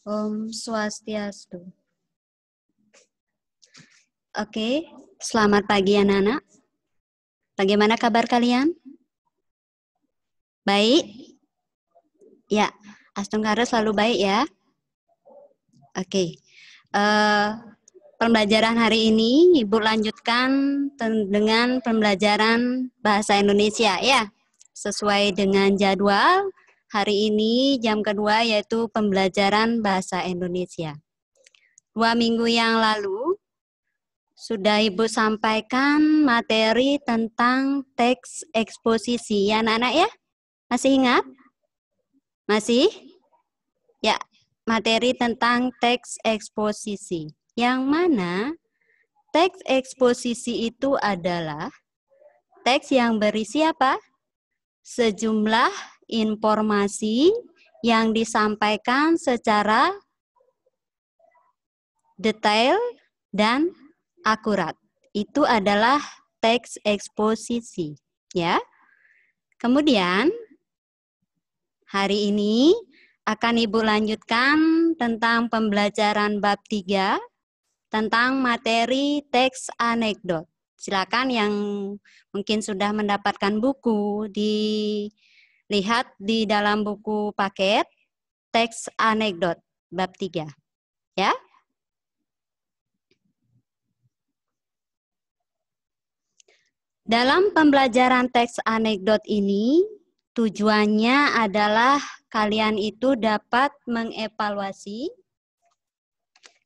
Om Swastiastu. Oke, selamat pagi anak-anak. Bagaimana kabar kalian? Baik? Ya, Astungkara selalu baik ya. Oke. Uh, pembelajaran hari ini Ibu lanjutkan dengan pembelajaran bahasa Indonesia ya. Sesuai dengan jadwal, Hari ini jam kedua yaitu pembelajaran bahasa Indonesia. Dua minggu yang lalu sudah Ibu sampaikan materi tentang teks eksposisi ya anak-anak ya? Masih ingat? Masih? Ya, materi tentang teks eksposisi. Yang mana teks eksposisi itu adalah teks yang berisi apa? Sejumlah informasi yang disampaikan secara detail dan akurat. Itu adalah teks eksposisi, ya. Kemudian hari ini akan Ibu lanjutkan tentang pembelajaran bab 3 tentang materi teks anekdot. Silakan yang mungkin sudah mendapatkan buku di Lihat di dalam buku paket teks anekdot bab 3. Ya. Dalam pembelajaran teks anekdot ini, tujuannya adalah kalian itu dapat mengevaluasi,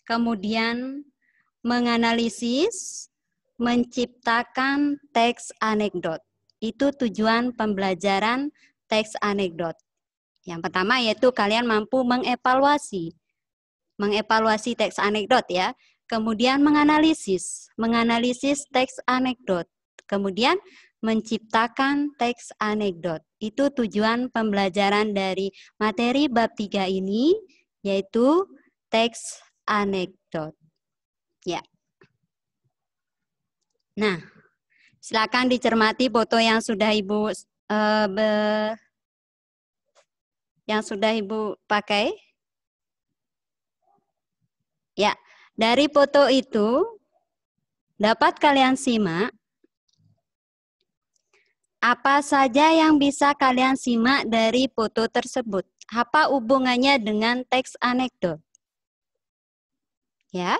kemudian menganalisis, menciptakan teks anekdot. Itu tujuan pembelajaran teks anekdot. Yang pertama yaitu kalian mampu mengevaluasi. Mengevaluasi teks anekdot ya. Kemudian menganalisis, menganalisis teks anekdot. Kemudian menciptakan teks anekdot. Itu tujuan pembelajaran dari materi bab 3 ini yaitu teks anekdot. Ya. Nah, silakan dicermati foto yang sudah Ibu uh, yang sudah Ibu pakai? Ya, dari foto itu dapat kalian simak apa saja yang bisa kalian simak dari foto tersebut. Apa hubungannya dengan teks anekdot? Ya.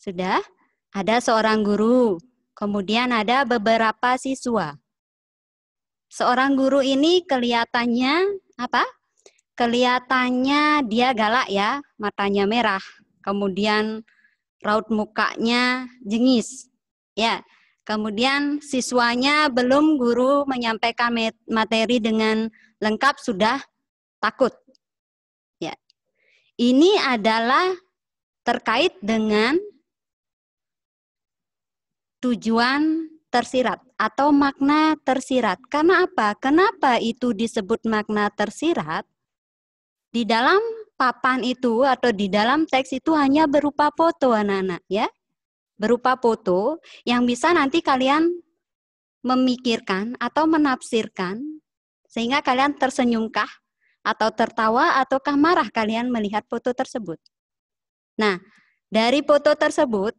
Sudah? Ada seorang guru, kemudian ada beberapa siswa seorang guru ini kelihatannya apa? Kelihatannya dia galak ya, matanya merah, kemudian raut mukanya jengis. Ya. Kemudian siswanya belum guru menyampaikan materi dengan lengkap sudah takut. Ya. Ini adalah terkait dengan tujuan tersirat atau makna tersirat. Karena apa? Kenapa itu disebut makna tersirat? Di dalam papan itu atau di dalam teks itu hanya berupa foto anak-anak ya. Berupa foto yang bisa nanti kalian memikirkan atau menafsirkan sehingga kalian tersenyumkah atau tertawa ataukah marah kalian melihat foto tersebut. Nah, dari foto tersebut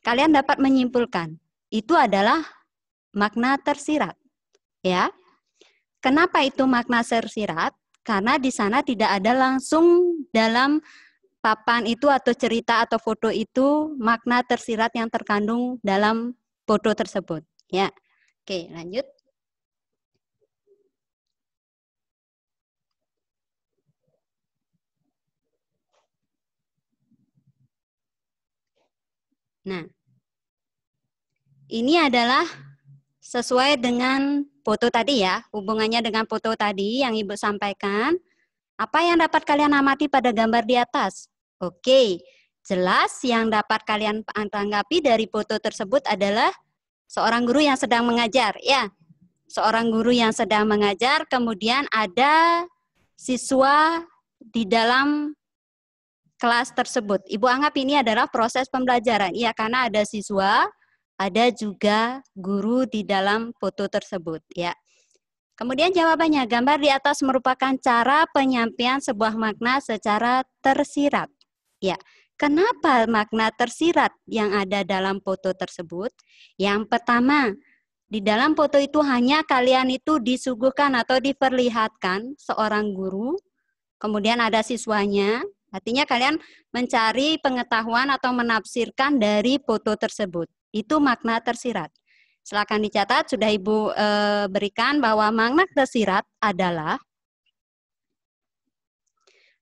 kalian dapat menyimpulkan itu adalah makna tersirat. Ya. Kenapa itu makna tersirat? Karena di sana tidak ada langsung dalam papan itu atau cerita atau foto itu makna tersirat yang terkandung dalam foto tersebut. Ya. Oke, lanjut. Nah, ini adalah sesuai dengan foto tadi ya, hubungannya dengan foto tadi yang Ibu sampaikan. Apa yang dapat kalian amati pada gambar di atas? Oke, jelas yang dapat kalian tanggapi dari foto tersebut adalah seorang guru yang sedang mengajar, ya. Seorang guru yang sedang mengajar, kemudian ada siswa di dalam kelas tersebut. Ibu anggap ini adalah proses pembelajaran. ya karena ada siswa ada juga guru di dalam foto tersebut ya. Kemudian jawabannya, gambar di atas merupakan cara penyampaian sebuah makna secara tersirat. Ya, kenapa makna tersirat yang ada dalam foto tersebut? Yang pertama, di dalam foto itu hanya kalian itu disuguhkan atau diperlihatkan seorang guru, kemudian ada siswanya, artinya kalian mencari pengetahuan atau menafsirkan dari foto tersebut. Itu makna tersirat. Silakan dicatat, sudah Ibu eh, berikan bahwa makna tersirat adalah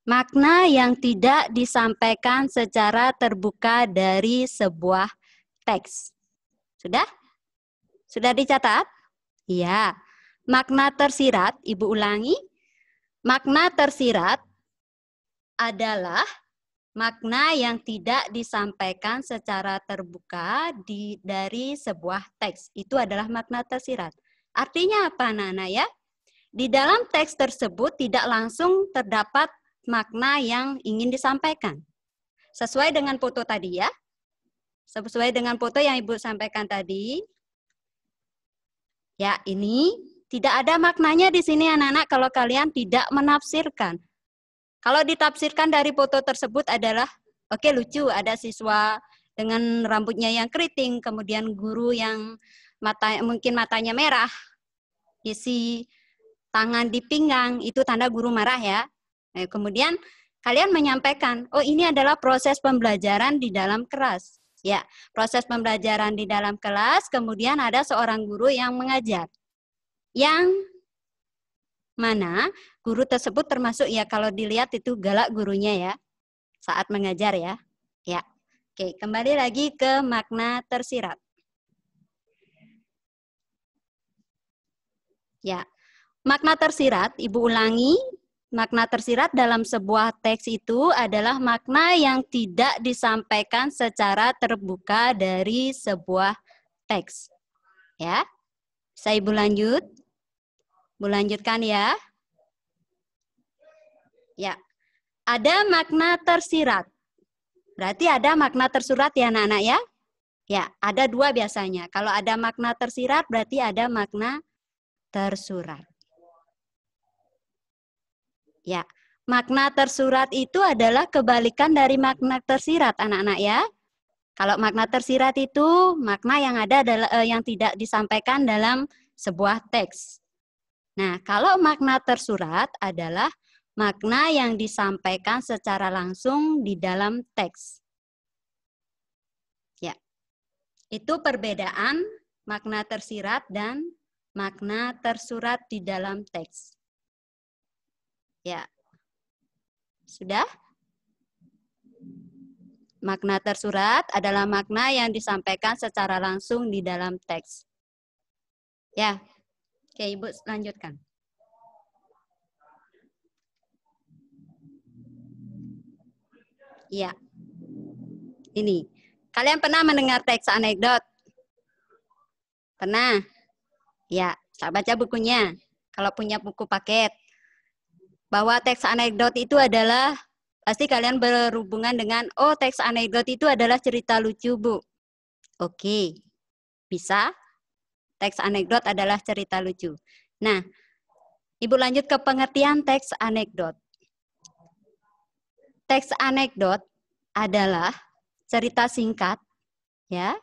makna yang tidak disampaikan secara terbuka dari sebuah teks. Sudah? Sudah dicatat? Iya. Makna tersirat, Ibu ulangi. Makna tersirat adalah makna yang tidak disampaikan secara terbuka di, dari sebuah teks. Itu adalah makna tersirat. Artinya apa, Nana ya? Di dalam teks tersebut tidak langsung terdapat makna yang ingin disampaikan. Sesuai dengan foto tadi ya. Sesuai dengan foto yang Ibu sampaikan tadi. Ya, ini tidak ada maknanya di sini anak-anak kalau kalian tidak menafsirkan. Kalau ditafsirkan dari foto tersebut adalah, oke okay, lucu, ada siswa dengan rambutnya yang keriting, kemudian guru yang mata mungkin matanya merah, isi tangan di pinggang, itu tanda guru marah ya. Nah, kemudian kalian menyampaikan, oh ini adalah proses pembelajaran di dalam kelas. Ya, proses pembelajaran di dalam kelas, kemudian ada seorang guru yang mengajar. Yang mana guru tersebut termasuk ya kalau dilihat itu galak gurunya ya saat mengajar ya. Ya. Oke, kembali lagi ke makna tersirat. Ya. Makna tersirat, Ibu ulangi, makna tersirat dalam sebuah teks itu adalah makna yang tidak disampaikan secara terbuka dari sebuah teks. Ya. Saya Ibu lanjut. Bu ya. Ya. Ada makna tersirat. Berarti ada makna tersurat ya anak-anak ya? Ya, ada dua biasanya. Kalau ada makna tersirat berarti ada makna tersurat. Ya, makna tersurat itu adalah kebalikan dari makna tersirat anak-anak ya. Kalau makna tersirat itu makna yang ada adalah eh, yang tidak disampaikan dalam sebuah teks. Nah, kalau makna tersurat adalah makna yang disampaikan secara langsung di dalam teks. Ya. Itu perbedaan makna tersirat dan makna tersurat di dalam teks. Ya. Sudah? Makna tersurat adalah makna yang disampaikan secara langsung di dalam teks. Ya, Oke, Ibu lanjutkan. Iya. Ini. Kalian pernah mendengar teks anekdot? Pernah? Ya, saya baca bukunya. Kalau punya buku paket. Bahwa teks anekdot itu adalah, pasti kalian berhubungan dengan, oh teks anekdot itu adalah cerita lucu, Bu. Oke, bisa. Teks anekdot adalah cerita lucu. Nah, Ibu lanjut ke pengertian teks anekdot. Teks anekdot adalah cerita singkat ya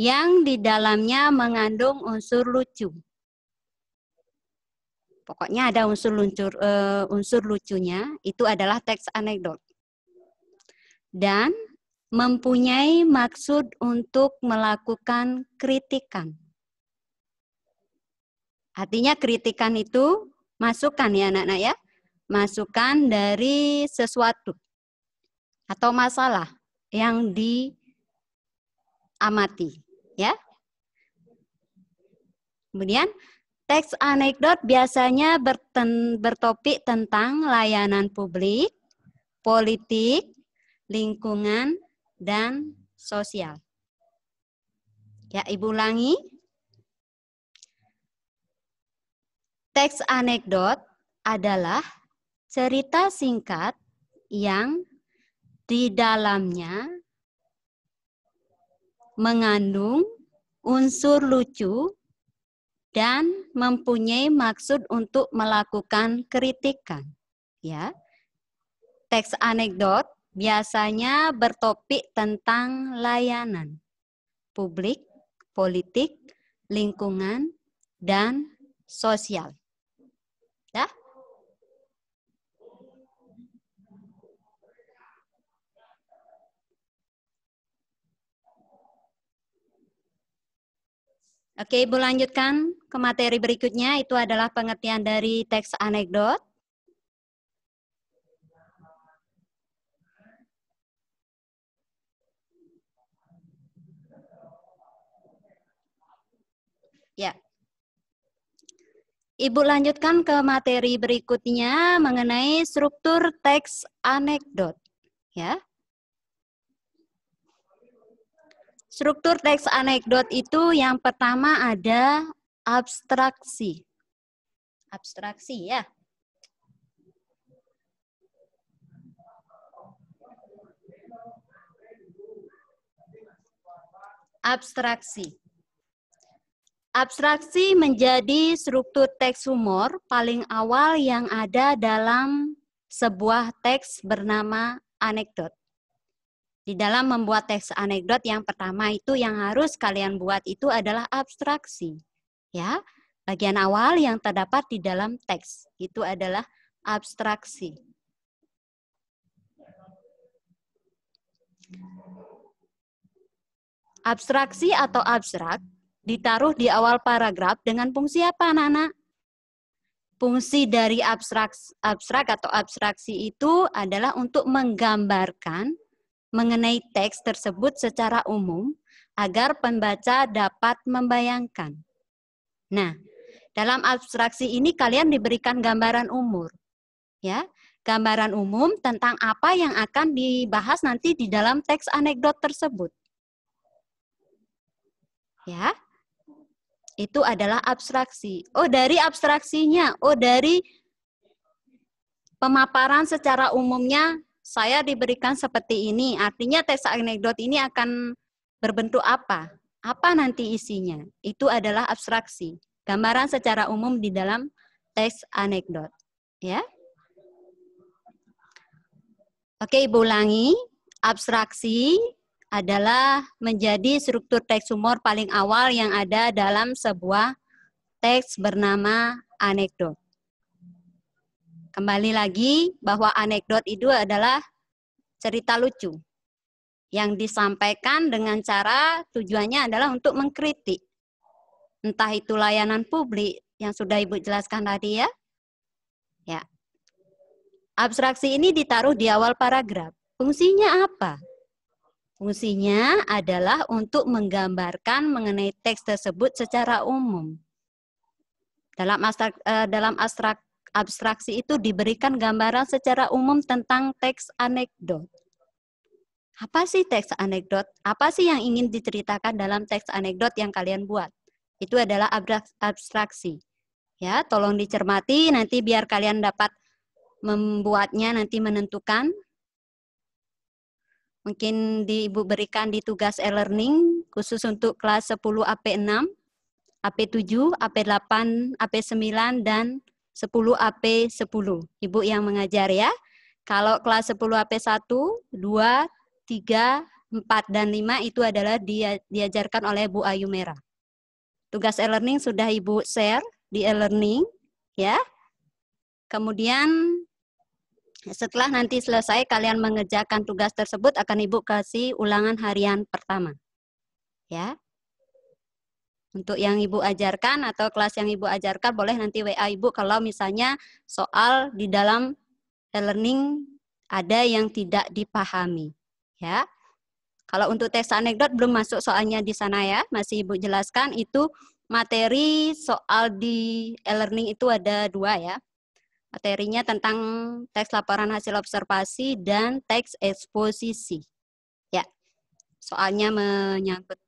yang di dalamnya mengandung unsur lucu. Pokoknya ada unsur lucu uh, eh, unsur lucunya itu adalah teks anekdot. Dan mempunyai maksud untuk melakukan kritikan. Artinya kritikan itu masukan ya anak-anak ya. Masukan dari sesuatu atau masalah yang diamati ya. Kemudian teks anekdot biasanya berten, bertopik tentang layanan publik, politik, lingkungan dan sosial. Ya, Ibu Langi. Teks anekdot adalah cerita singkat yang di dalamnya mengandung unsur lucu dan mempunyai maksud untuk melakukan kritikan. Ya. Teks anekdot biasanya bertopik tentang layanan publik, politik, lingkungan, dan sosial. Dah? Oke, Ibu lanjutkan ke materi berikutnya, itu adalah pengertian dari teks anekdot. Ibu lanjutkan ke materi berikutnya mengenai struktur teks anekdot. Ya. Struktur teks anekdot itu yang pertama ada abstraksi. Abstraksi ya. Abstraksi. Abstraksi menjadi struktur teks humor paling awal yang ada dalam sebuah teks bernama anekdot. Di dalam membuat teks anekdot yang pertama itu yang harus kalian buat itu adalah abstraksi. Ya, bagian awal yang terdapat di dalam teks itu adalah abstraksi. Abstraksi atau abstrak ditaruh di awal paragraf dengan fungsi apa anak-anak? Fungsi dari abstrak, abstrak atau abstraksi itu adalah untuk menggambarkan mengenai teks tersebut secara umum agar pembaca dapat membayangkan. Nah, dalam abstraksi ini kalian diberikan gambaran umur. Ya, gambaran umum tentang apa yang akan dibahas nanti di dalam teks anekdot tersebut. Ya itu adalah abstraksi. Oh, dari abstraksinya, oh dari pemaparan secara umumnya saya diberikan seperti ini. Artinya tes anekdot ini akan berbentuk apa? Apa nanti isinya? Itu adalah abstraksi. Gambaran secara umum di dalam teks anekdot, ya. Oke, Ibu ulangi. Abstraksi adalah menjadi struktur teks humor paling awal yang ada dalam sebuah teks bernama anekdot. Kembali lagi bahwa anekdot itu adalah cerita lucu yang disampaikan dengan cara tujuannya adalah untuk mengkritik. Entah itu layanan publik yang sudah Ibu jelaskan tadi ya. Ya. Abstraksi ini ditaruh di awal paragraf. Fungsinya apa? Fungsinya adalah untuk menggambarkan mengenai teks tersebut secara umum. Dalam abstrak, eh, dalam abstrak, abstraksi itu diberikan gambaran secara umum tentang teks anekdot. Apa sih teks anekdot? Apa sih yang ingin diceritakan dalam teks anekdot yang kalian buat? Itu adalah abstraksi. Ya, tolong dicermati nanti biar kalian dapat membuatnya nanti menentukan Mungkin di, Ibu berikan di tugas e-learning khusus untuk kelas 10 AP6, AP7, AP8, AP9, dan 10 AP10. Ibu yang mengajar ya. Kalau kelas 10 AP1, 2, 3, 4, dan 5 itu adalah dia, diajarkan oleh Bu Ayu Merah. Tugas e-learning sudah Ibu share di e-learning ya. Kemudian setelah nanti selesai kalian mengerjakan tugas tersebut akan Ibu kasih ulangan harian pertama. Ya. Untuk yang Ibu ajarkan atau kelas yang Ibu ajarkan boleh nanti WA Ibu kalau misalnya soal di dalam e-learning ada yang tidak dipahami, ya. Kalau untuk tes anekdot belum masuk soalnya di sana ya, masih Ibu jelaskan itu materi soal di e-learning itu ada dua ya. Materinya tentang teks laporan hasil observasi dan teks eksposisi. Ya, soalnya menyangkut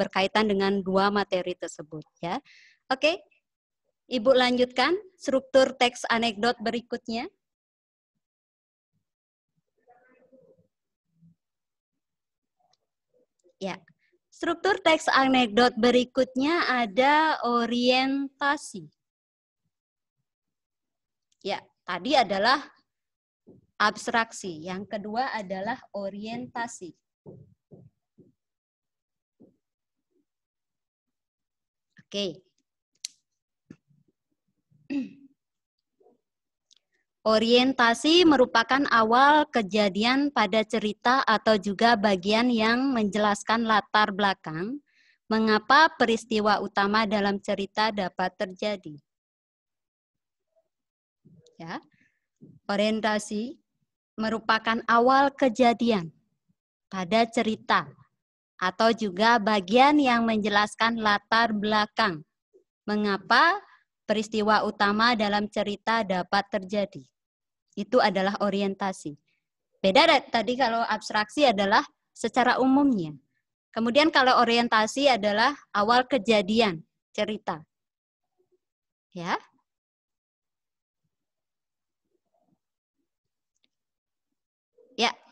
berkaitan dengan dua materi tersebut. Ya, oke. Ibu lanjutkan struktur teks anekdot berikutnya. Ya, struktur teks anekdot berikutnya ada orientasi. Ya, tadi adalah abstraksi. Yang kedua adalah orientasi. Oke. Orientasi merupakan awal kejadian pada cerita atau juga bagian yang menjelaskan latar belakang mengapa peristiwa utama dalam cerita dapat terjadi ya. Orientasi merupakan awal kejadian pada cerita atau juga bagian yang menjelaskan latar belakang mengapa peristiwa utama dalam cerita dapat terjadi. Itu adalah orientasi. Beda tadi kalau abstraksi adalah secara umumnya. Kemudian kalau orientasi adalah awal kejadian cerita. Ya.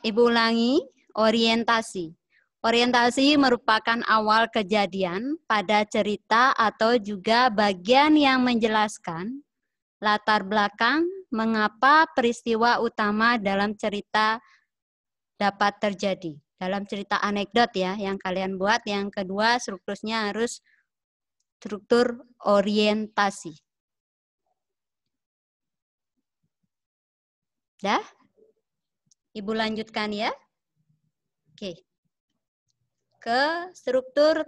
Ibu ulangi, orientasi. Orientasi merupakan awal kejadian pada cerita atau juga bagian yang menjelaskan latar belakang mengapa peristiwa utama dalam cerita dapat terjadi. Dalam cerita anekdot ya yang kalian buat, yang kedua strukturnya harus struktur orientasi. Dah? Ibu lanjutkan ya. Oke. Ke struktur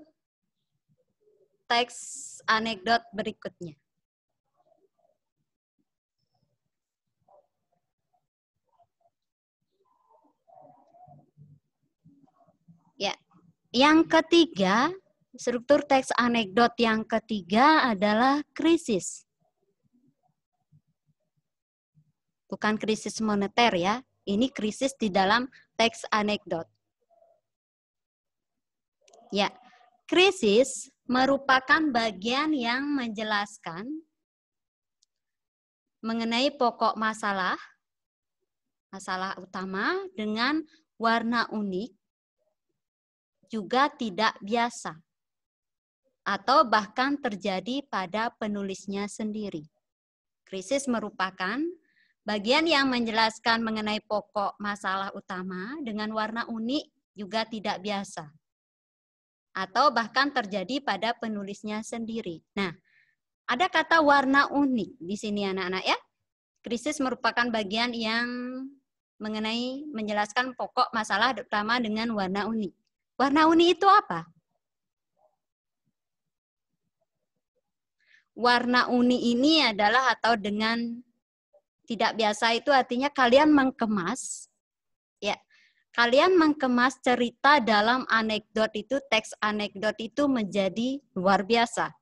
teks anekdot berikutnya. Ya. Yang ketiga, struktur teks anekdot yang ketiga adalah krisis. Bukan krisis moneter ya, ini krisis di dalam teks anekdot. Ya, krisis merupakan bagian yang menjelaskan mengenai pokok masalah, masalah utama dengan warna unik, juga tidak biasa, atau bahkan terjadi pada penulisnya sendiri. Krisis merupakan Bagian yang menjelaskan mengenai pokok masalah utama dengan warna unik juga tidak biasa. Atau bahkan terjadi pada penulisnya sendiri. Nah, ada kata warna unik di sini anak-anak ya. Krisis merupakan bagian yang mengenai menjelaskan pokok masalah utama dengan warna unik. Warna unik itu apa? Warna unik ini adalah atau dengan tidak biasa itu artinya kalian mengemas, ya kalian mengemas cerita dalam anekdot itu teks anekdot itu menjadi luar biasa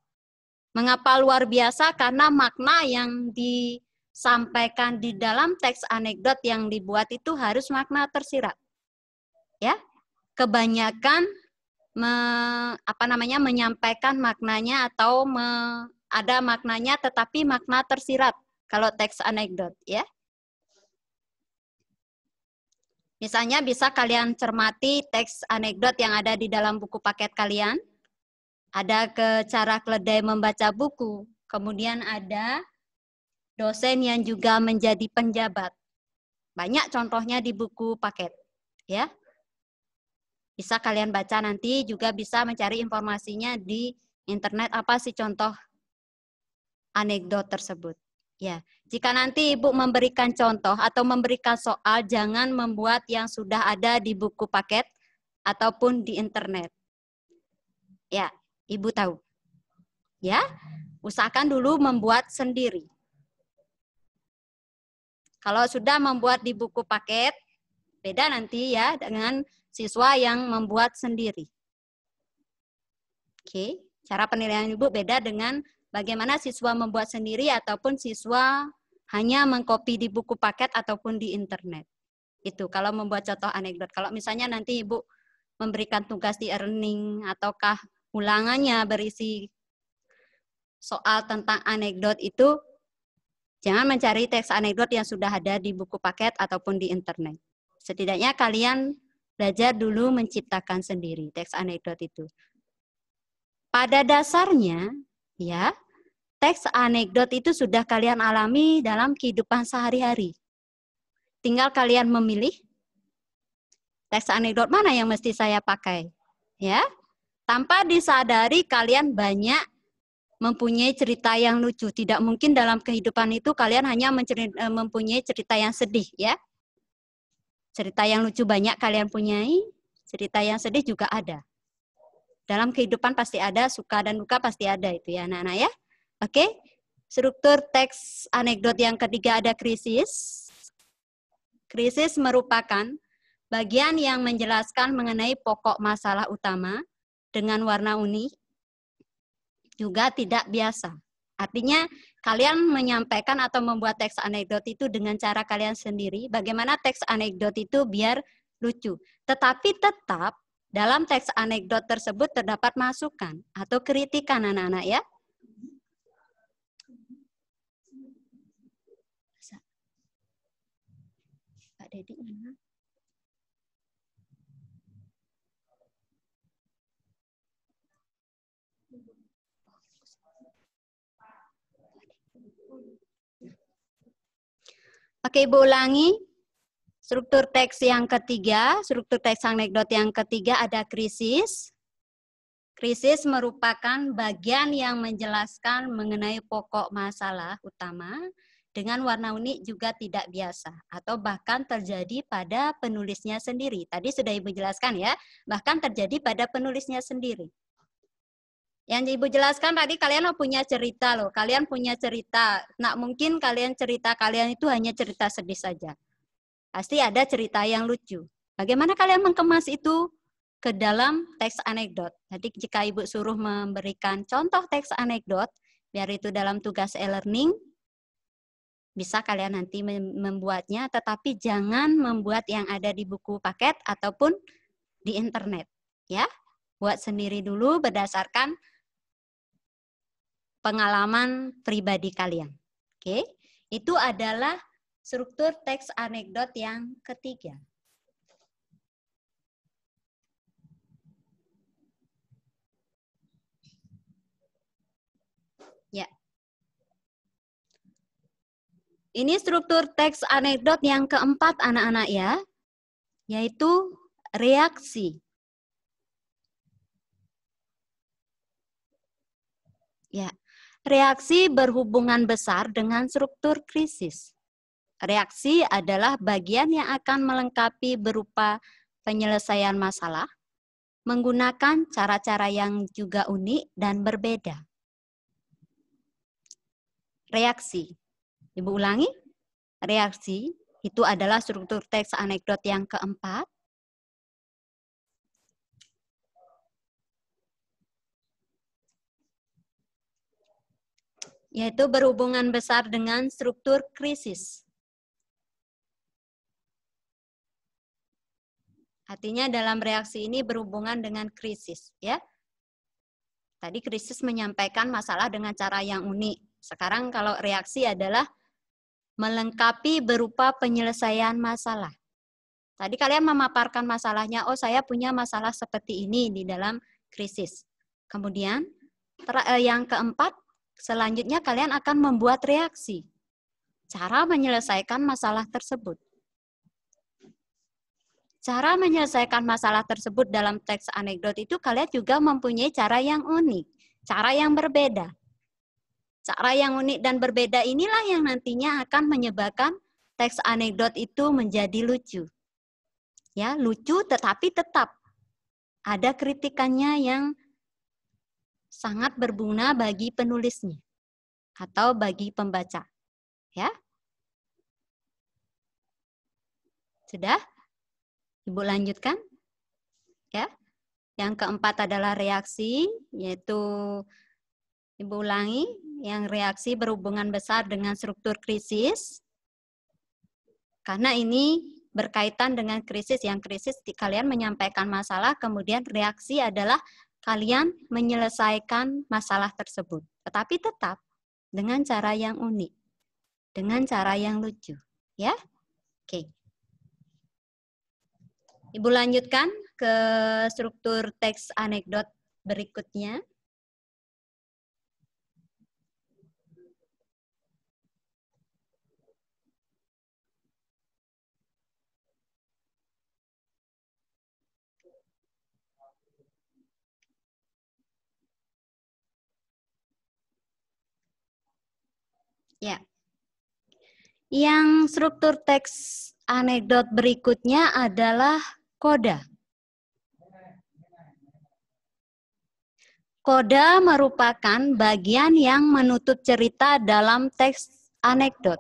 mengapa luar biasa karena makna yang disampaikan di dalam teks anekdot yang dibuat itu harus makna tersirat ya kebanyakan me, apa namanya menyampaikan maknanya atau me, ada maknanya tetapi makna tersirat kalau teks anekdot ya. Misalnya bisa kalian cermati teks anekdot yang ada di dalam buku paket kalian. Ada ke cara keledai membaca buku. Kemudian ada dosen yang juga menjadi penjabat. Banyak contohnya di buku paket, ya. Bisa kalian baca nanti juga bisa mencari informasinya di internet apa sih contoh anekdot tersebut. Ya, jika nanti Ibu memberikan contoh atau memberikan soal, jangan membuat yang sudah ada di buku paket ataupun di internet. Ya, Ibu tahu. Ya, usahakan dulu membuat sendiri. Kalau sudah membuat di buku paket, beda nanti ya dengan siswa yang membuat sendiri. Oke, cara penilaian Ibu beda dengan Bagaimana siswa membuat sendiri ataupun siswa hanya mengkopi di buku paket ataupun di internet. Itu kalau membuat contoh anekdot. Kalau misalnya nanti Ibu memberikan tugas di earning ataukah ulangannya berisi soal tentang anekdot itu jangan mencari teks anekdot yang sudah ada di buku paket ataupun di internet. Setidaknya kalian belajar dulu menciptakan sendiri teks anekdot itu. Pada dasarnya, Ya. Teks anekdot itu sudah kalian alami dalam kehidupan sehari-hari. Tinggal kalian memilih teks anekdot mana yang mesti saya pakai. Ya. Tanpa disadari kalian banyak mempunyai cerita yang lucu. Tidak mungkin dalam kehidupan itu kalian hanya e, mempunyai cerita yang sedih ya. Cerita yang lucu banyak kalian punyai, cerita yang sedih juga ada. Dalam kehidupan pasti ada, suka dan duka pasti ada itu ya anak-anak ya. Oke, struktur teks anekdot yang ketiga ada krisis. Krisis merupakan bagian yang menjelaskan mengenai pokok masalah utama dengan warna unik juga tidak biasa. Artinya kalian menyampaikan atau membuat teks anekdot itu dengan cara kalian sendiri, bagaimana teks anekdot itu biar lucu. Tetapi tetap dalam teks anekdot tersebut terdapat masukan atau kritikan anak-anak ya. Pak Dedi mana? Oke, Ibu ulangi Struktur teks yang ketiga, struktur teks anekdot yang ketiga ada krisis. Krisis merupakan bagian yang menjelaskan mengenai pokok masalah utama dengan warna unik juga tidak biasa atau bahkan terjadi pada penulisnya sendiri. Tadi sudah Ibu jelaskan ya, bahkan terjadi pada penulisnya sendiri. Yang Ibu jelaskan tadi kalian oh punya cerita loh, kalian punya cerita. Nah mungkin kalian cerita kalian itu hanya cerita sedih saja. Pasti ada cerita yang lucu. Bagaimana kalian mengemas itu ke dalam teks anekdot? Jadi jika ibu suruh memberikan contoh teks anekdot, biar itu dalam tugas e-learning, bisa kalian nanti membuatnya, tetapi jangan membuat yang ada di buku paket ataupun di internet. ya. Buat sendiri dulu berdasarkan pengalaman pribadi kalian. Oke, itu adalah Struktur teks anekdot yang ketiga. Ya. Ini struktur teks anekdot yang keempat anak-anak ya, yaitu reaksi. Ya, reaksi berhubungan besar dengan struktur krisis. Reaksi adalah bagian yang akan melengkapi berupa penyelesaian masalah, menggunakan cara-cara yang juga unik dan berbeda. Reaksi. Ibu ulangi. Reaksi itu adalah struktur teks anekdot yang keempat. Yaitu berhubungan besar dengan struktur krisis. Artinya dalam reaksi ini berhubungan dengan krisis, ya. Tadi krisis menyampaikan masalah dengan cara yang unik. Sekarang kalau reaksi adalah melengkapi berupa penyelesaian masalah. Tadi kalian memaparkan masalahnya, oh saya punya masalah seperti ini di dalam krisis. Kemudian eh, yang keempat, selanjutnya kalian akan membuat reaksi. Cara menyelesaikan masalah tersebut. Cara menyelesaikan masalah tersebut dalam teks anekdot itu kalian juga mempunyai cara yang unik, cara yang berbeda. Cara yang unik dan berbeda inilah yang nantinya akan menyebabkan teks anekdot itu menjadi lucu. Ya, lucu tetapi tetap ada kritikannya yang sangat berguna bagi penulisnya atau bagi pembaca. Ya. Sudah? Ibu lanjutkan. Ya. Yang keempat adalah reaksi, yaitu Ibu ulangi, yang reaksi berhubungan besar dengan struktur krisis. Karena ini berkaitan dengan krisis. Yang krisis kalian menyampaikan masalah, kemudian reaksi adalah kalian menyelesaikan masalah tersebut. Tetapi tetap dengan cara yang unik, dengan cara yang lucu, ya. Oke. Ibu lanjutkan ke struktur teks anekdot berikutnya. Ya. Yang struktur teks anekdot berikutnya adalah Koda. Koda merupakan bagian yang menutup cerita dalam teks anekdot.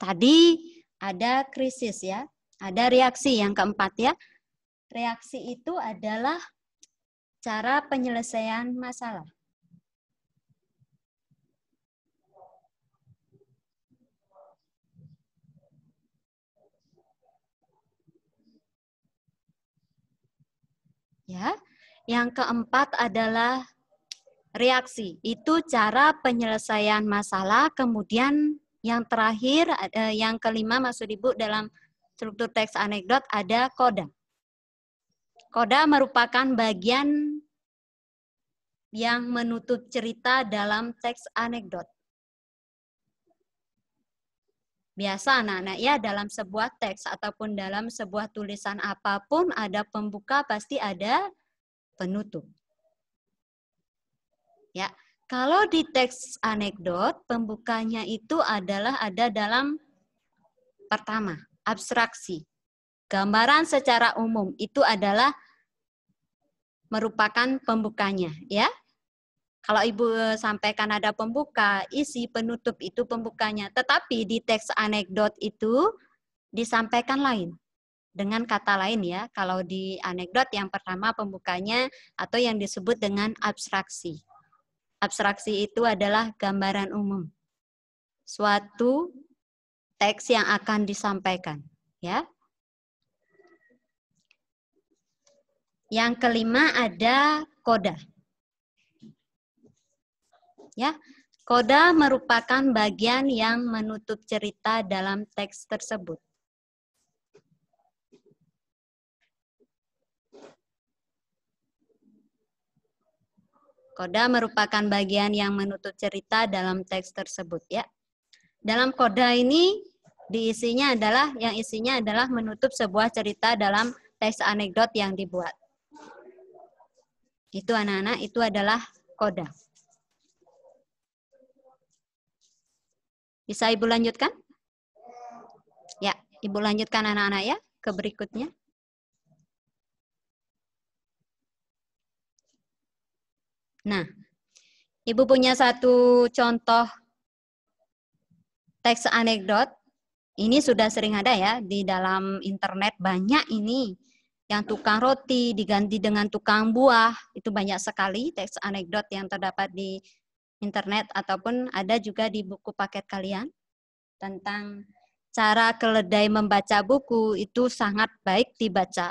Tadi ada krisis ya, ada reaksi yang keempat ya. Reaksi itu adalah cara penyelesaian masalah. ya. Yang keempat adalah reaksi. Itu cara penyelesaian masalah. Kemudian yang terakhir, eh, yang kelima maksud Ibu dalam struktur teks anekdot ada koda. Koda merupakan bagian yang menutup cerita dalam teks anekdot. Biasa anak-anak ya dalam sebuah teks ataupun dalam sebuah tulisan apapun ada pembuka pasti ada penutup. Ya, kalau di teks anekdot pembukanya itu adalah ada dalam pertama abstraksi. Gambaran secara umum itu adalah merupakan pembukanya ya. Kalau Ibu sampaikan ada pembuka, isi penutup itu pembukanya. Tetapi di teks anekdot itu disampaikan lain. Dengan kata lain ya, kalau di anekdot yang pertama pembukanya atau yang disebut dengan abstraksi. Abstraksi itu adalah gambaran umum. Suatu teks yang akan disampaikan, ya. Yang kelima ada koda ya. Koda merupakan bagian yang menutup cerita dalam teks tersebut. Koda merupakan bagian yang menutup cerita dalam teks tersebut ya. Dalam koda ini diisinya adalah yang isinya adalah menutup sebuah cerita dalam teks anekdot yang dibuat. Itu anak-anak, itu adalah koda. Bisa Ibu lanjutkan? Ya, Ibu lanjutkan anak-anak ya ke berikutnya. Nah, Ibu punya satu contoh teks anekdot. Ini sudah sering ada ya di dalam internet banyak ini. Yang tukang roti diganti dengan tukang buah. Itu banyak sekali teks anekdot yang terdapat di internet ataupun ada juga di buku paket kalian tentang cara keledai membaca buku itu sangat baik dibaca.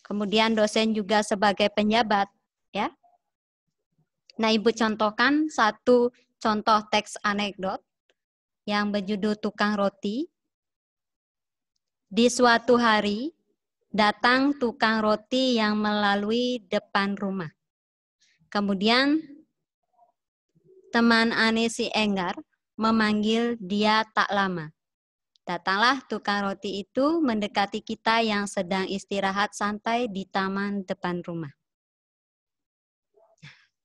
Kemudian dosen juga sebagai penjabat, ya. Nah, Ibu contohkan satu contoh teks anekdot yang berjudul Tukang Roti. Di suatu hari, datang tukang roti yang melalui depan rumah. Kemudian teman ane si Enggar memanggil dia tak lama. Datanglah tukang roti itu mendekati kita yang sedang istirahat santai di taman depan rumah.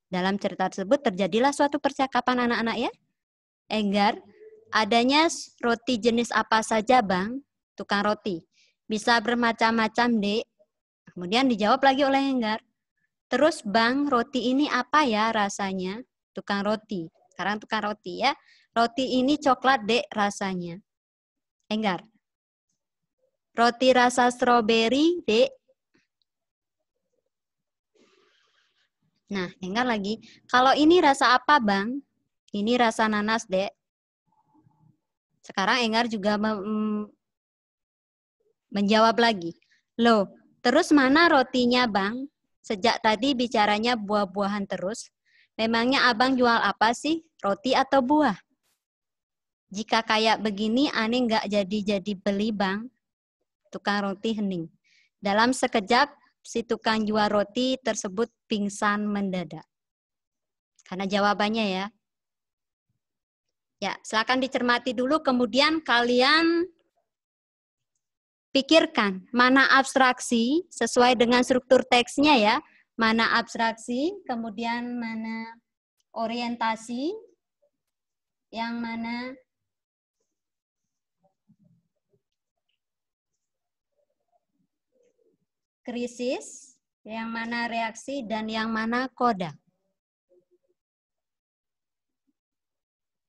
Dalam cerita tersebut terjadilah suatu percakapan anak-anak ya. Enggar, adanya roti jenis apa saja bang? Tukang roti. Bisa bermacam-macam dek. Kemudian dijawab lagi oleh Enggar. Terus bang, roti ini apa ya rasanya? tukang roti. Sekarang tukang roti ya. Roti ini coklat dek rasanya. Enggar. Roti rasa stroberi dek. Nah, Enggar lagi. Kalau ini rasa apa bang? Ini rasa nanas dek. Sekarang Enggar juga mm, menjawab lagi. Loh, terus mana rotinya bang? Sejak tadi bicaranya buah-buahan terus. Memangnya abang jual apa sih? Roti atau buah? Jika kayak begini, aneh nggak jadi-jadi beli bang. Tukang roti hening. Dalam sekejap, si tukang jual roti tersebut pingsan mendadak. Karena jawabannya ya. Ya, silakan dicermati dulu, kemudian kalian pikirkan mana abstraksi sesuai dengan struktur teksnya ya mana abstraksi, kemudian mana orientasi, yang mana krisis, yang mana reaksi, dan yang mana koda.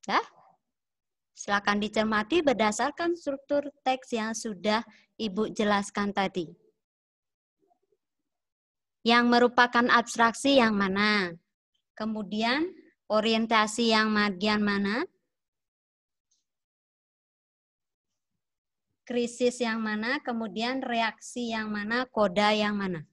Ya? Silakan dicermati berdasarkan struktur teks yang sudah Ibu jelaskan tadi yang merupakan abstraksi yang mana, kemudian orientasi yang mana, krisis yang mana, kemudian reaksi yang mana, koda yang mana.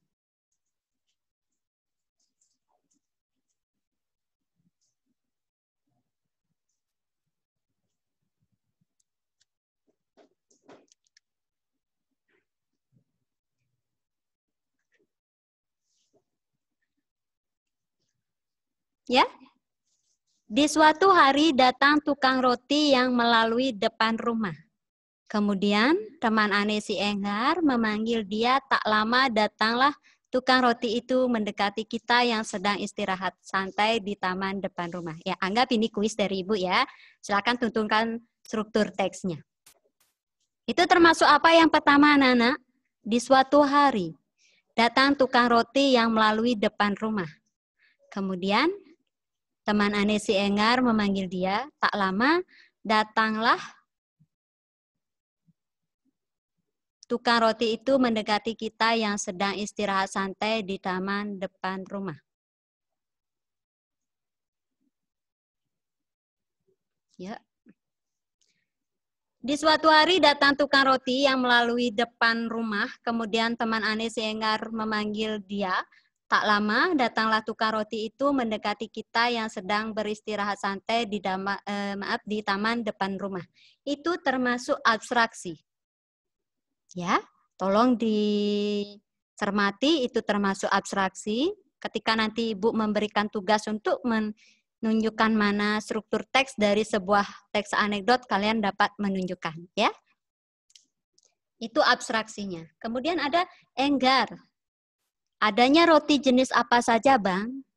Ya. Di suatu hari datang tukang roti yang melalui depan rumah. Kemudian teman aneh si Enggar memanggil dia tak lama datanglah tukang roti itu mendekati kita yang sedang istirahat santai di taman depan rumah. Ya, anggap ini kuis dari Ibu ya. Silakan tuntunkan struktur teksnya. Itu termasuk apa yang pertama, Nana? Di suatu hari, datang tukang roti yang melalui depan rumah. Kemudian Teman aneh si Engar memanggil dia. Tak lama datanglah tukang roti itu mendekati kita yang sedang istirahat santai di taman depan rumah. Ya. Di suatu hari datang tukang roti yang melalui depan rumah, kemudian teman aneh si Enggar memanggil dia. Tak lama datanglah tukang roti itu mendekati kita yang sedang beristirahat santai di dama, eh, maaf di taman depan rumah. Itu termasuk abstraksi. Ya, tolong dicermati itu termasuk abstraksi. Ketika nanti Ibu memberikan tugas untuk menunjukkan mana struktur teks dari sebuah teks anekdot, kalian dapat menunjukkan, ya. Itu abstraksinya. Kemudian ada enggar, Adanya roti jenis apa saja, Bang?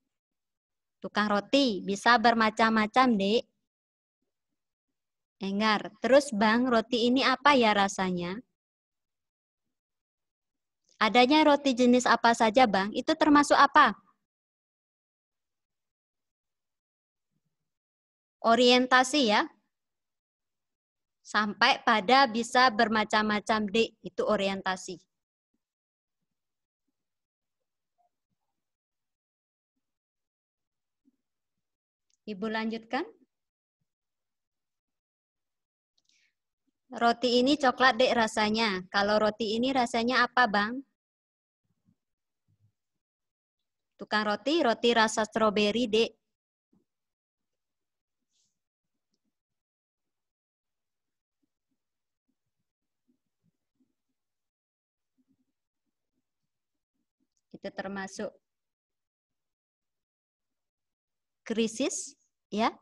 Tukang roti bisa bermacam-macam, Dek. Enggar, terus Bang, roti ini apa ya rasanya? Adanya roti jenis apa saja, Bang? Itu termasuk apa? Orientasi ya. Sampai pada bisa bermacam-macam dek. itu orientasi. Ibu lanjutkan. Roti ini coklat dek rasanya. Kalau roti ini rasanya apa bang? Tukang roti, roti rasa stroberi dek. Itu termasuk krisis ya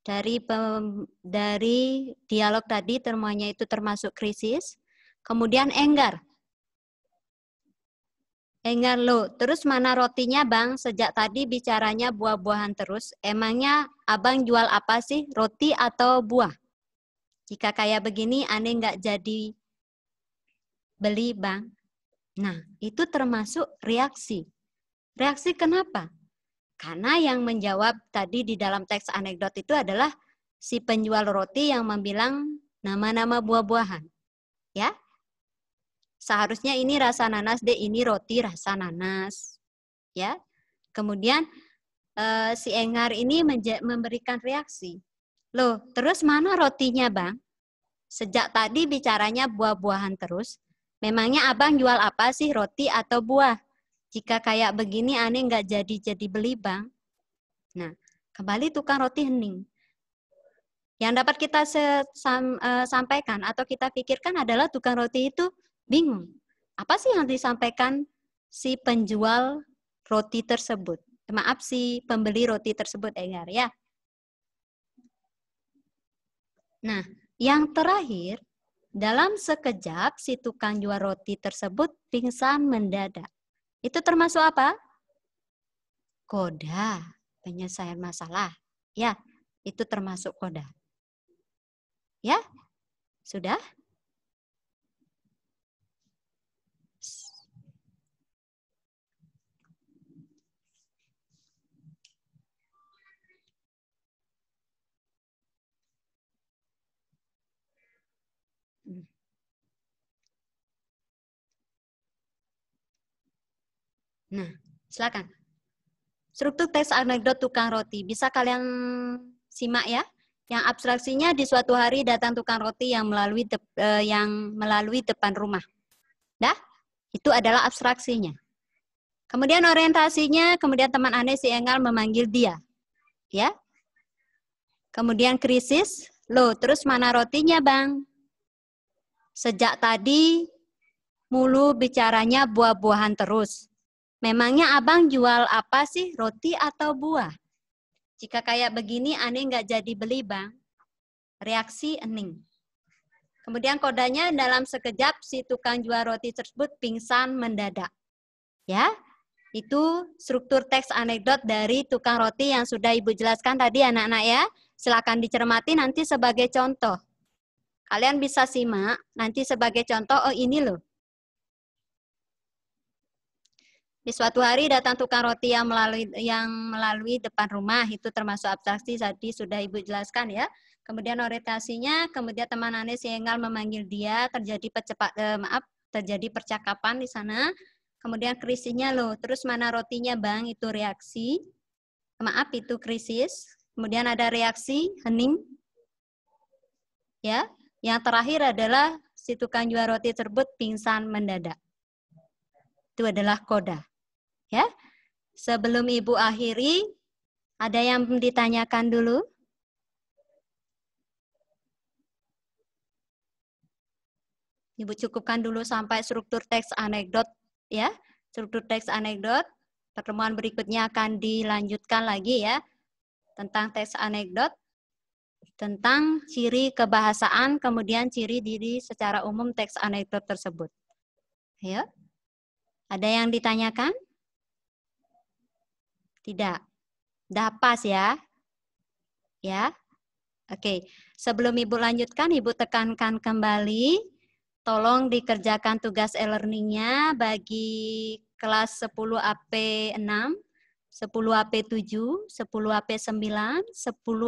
dari pem dari dialog tadi termanya itu termasuk krisis kemudian enggar enggar lo terus mana rotinya bang sejak tadi bicaranya buah-buahan terus emangnya abang jual apa sih roti atau buah jika kayak begini aneh nggak jadi beli bang nah itu termasuk reaksi reaksi kenapa karena yang menjawab tadi di dalam teks anekdot itu adalah si penjual roti yang membilang nama-nama buah-buahan. Ya. Seharusnya ini rasa nanas deh, ini roti rasa nanas. Ya. Kemudian uh, si Engar ini memberikan reaksi. Loh, terus mana rotinya, Bang? Sejak tadi bicaranya buah-buahan terus. Memangnya Abang jual apa sih, roti atau buah? Jika kayak begini aneh nggak jadi-jadi beli bang. Nah, kembali tukang roti hening. Yang dapat kita sesam e, eh, sampaikan atau kita pikirkan adalah tukang roti itu bingung. Apa sih yang disampaikan si penjual roti tersebut? Maaf si pembeli roti tersebut, Egar ya. Nah, yang terakhir, dalam sekejap si tukang jual roti tersebut pingsan mendadak. Itu termasuk apa? Koda, penyelesaian masalah. Ya, itu termasuk koda. Ya, sudah? Nah, silakan. Struktur teks anekdot tukang roti. Bisa kalian simak ya. Yang abstraksinya di suatu hari datang tukang roti yang melalui de, eh, yang melalui depan rumah. Dah? Itu adalah abstraksinya. Kemudian orientasinya, kemudian teman anda si Engal memanggil dia. Ya. Kemudian krisis, loh terus mana rotinya bang? Sejak tadi mulu bicaranya buah-buahan terus. Memangnya abang jual apa sih, roti atau buah? Jika kayak begini, aneh nggak jadi beli, bang. Reaksi ening. Kemudian kodanya dalam sekejap si tukang jual roti tersebut pingsan mendadak. Ya, itu struktur teks anekdot dari tukang roti yang sudah ibu jelaskan tadi anak-anak ya. Silakan dicermati nanti sebagai contoh. Kalian bisa simak nanti sebagai contoh, oh ini loh. Di suatu hari datang tukang roti yang melalui yang melalui depan rumah itu termasuk abstraksi tadi sudah Ibu jelaskan ya. Kemudian orientasinya, kemudian teman Anies Yengal memanggil dia, terjadi percepat eh, maaf, terjadi percakapan di sana. Kemudian krisisnya loh, terus mana rotinya Bang? Itu reaksi. Maaf itu krisis. Kemudian ada reaksi hening. Ya, yang terakhir adalah si tukang jual roti tersebut pingsan mendadak. Itu adalah koda. Ya. Sebelum Ibu akhiri, ada yang ditanyakan dulu? Ibu cukupkan dulu sampai struktur teks anekdot ya. Struktur teks anekdot. Pertemuan berikutnya akan dilanjutkan lagi ya tentang teks anekdot, tentang ciri kebahasaan, kemudian ciri diri secara umum teks anekdot tersebut. Ya. Ada yang ditanyakan? Tidak. pas ya. Ya. Oke. Sebelum Ibu lanjutkan, Ibu tekankan kembali. Tolong dikerjakan tugas e-learningnya bagi kelas 10 AP 6, 10 AP 7, 10 AP 9, 10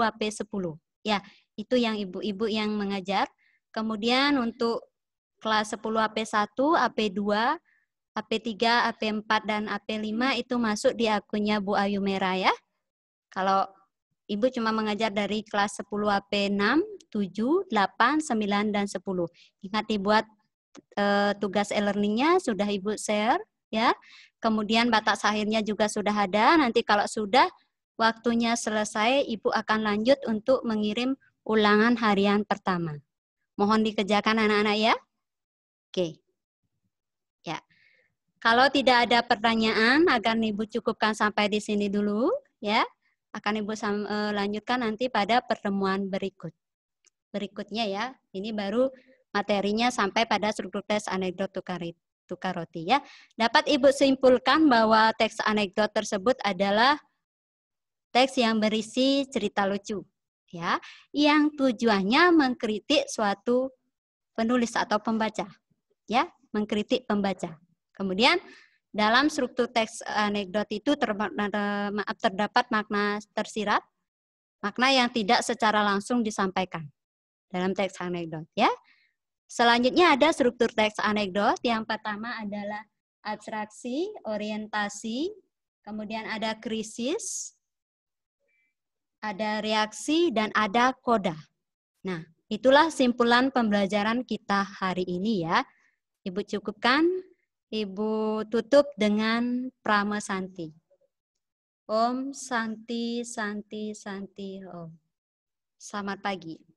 AP 10. Ya, itu yang ibu-ibu yang mengajar. Kemudian untuk kelas 10 AP 1, AP 2, AP3, AP4, dan AP5 itu masuk di akunnya Bu Ayu Merah ya. Kalau Ibu cuma mengajar dari kelas 10 AP6, 7, 8, 9, dan 10. Ingat dibuat e, eh, tugas e-learningnya sudah Ibu share ya. Kemudian batas akhirnya juga sudah ada. Nanti kalau sudah waktunya selesai, Ibu akan lanjut untuk mengirim ulangan harian pertama. Mohon dikerjakan anak-anak ya. Oke. Ya. Kalau tidak ada pertanyaan, akan Ibu cukupkan sampai di sini dulu, ya. Akan Ibu e, lanjutkan nanti pada pertemuan berikut. Berikutnya ya, ini baru materinya sampai pada struktur tes anekdot tukar, tukar roti ya. Dapat Ibu simpulkan bahwa teks anekdot tersebut adalah teks yang berisi cerita lucu ya, yang tujuannya mengkritik suatu penulis atau pembaca, ya, mengkritik pembaca. Kemudian dalam struktur teks eh, anekdot itu terdapat makna tersirat, makna yang tidak secara langsung disampaikan dalam teks anekdot ya. Selanjutnya ada struktur teks anekdot. Yang pertama adalah abstraksi, orientasi, kemudian ada krisis, ada reaksi dan ada koda. Nah, itulah simpulan pembelajaran kita hari ini ya. Ibu cukupkan Ibu tutup dengan Prama Santi, Om Santi Santi Santi Om. Selamat pagi.